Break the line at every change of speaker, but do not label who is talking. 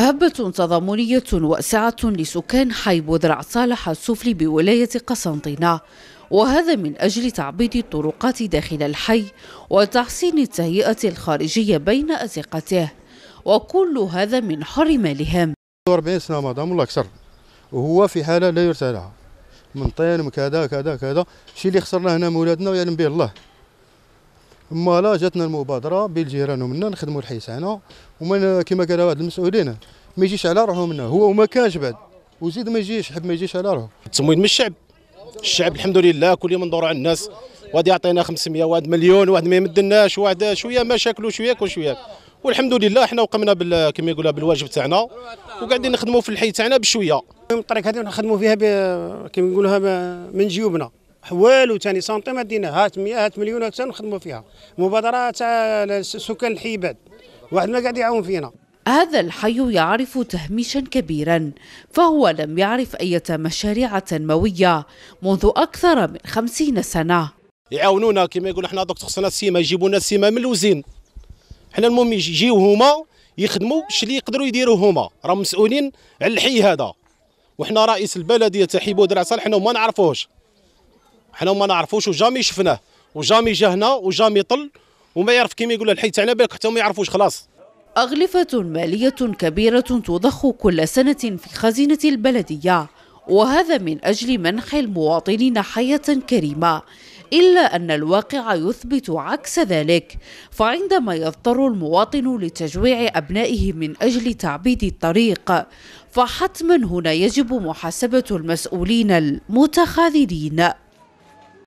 هبة تضامنية واسعة لسكان حي بودرع صالح السفلي بولاية قسنطينة وهذا من أجل تعبيد الطرقات داخل الحي وتحسين التهيئة الخارجية بين أزقته وكل هذا من حر مالهم 40 سنة مدام الله أكثر وهو
في حالة لا يرثى لها من طين وكذا كذا كذا الشيء اللي خسرناه هنا مولاتنا ويعلم به الله ما لا جاتنا المبادره بالجيران ومنا نخدموا الحيسانه ومن كما قال واحد المسؤولين ما يجيش على روحه منا هو وما كانش بعد وزيد ما يجيش حب
ما يجيش على روحه التمويل من الشعب الشعب الحمد لله كل يوم ندور على الناس واحد يعطينا 500 واحد مليون واحد ما يمدناش واحد شويه مشاكل كل شويه والحمد لله حنا وقمنا بال كما يقولوا بالواجب تاعنا وقاعدين نخدموا في الحي تاعنا بشويه الطريق هذه نخدموا فيها
كما يقولوها من جيوبنا والو ثاني سنتيم دينا هات 100
هات مليون حتى نخدموا فيها مبادره تاع سكان الحيباد واحد ما قاعد يعاون فينا هذا الحي يعرف تهميشا كبيرا فهو لم يعرف أية مشاريع تنموية منذ أكثر من 50 سنة
يعاونونا كما يقول احنا دوك خصنا السيما يجيبوا لنا السيما من الوزين احنا المهم يجيو هما يخدموا الشيء اللي يقدروا يديروا هما راهم مسؤولين على الحي هذا وحنا رئيس البلديه تاع درع صالح حنا ما نعرفوهش حنا ما نعرفوش وجامي شفناه وجامي جا هنا وجامي طل وما يعرف كيما يقول الحي تاعنا بالك حتى ما يعرفوش خلاص
أغلفة مالية كبيرة تضخ كل سنة في خزينة البلدية وهذا من أجل منح المواطنين حياة كريمة إلا أن الواقع يثبت عكس ذلك فعندما يضطر المواطن لتجويع أبنائه من أجل تعبيد الطريق فحتما هنا يجب محاسبة المسؤولين المتخاذلين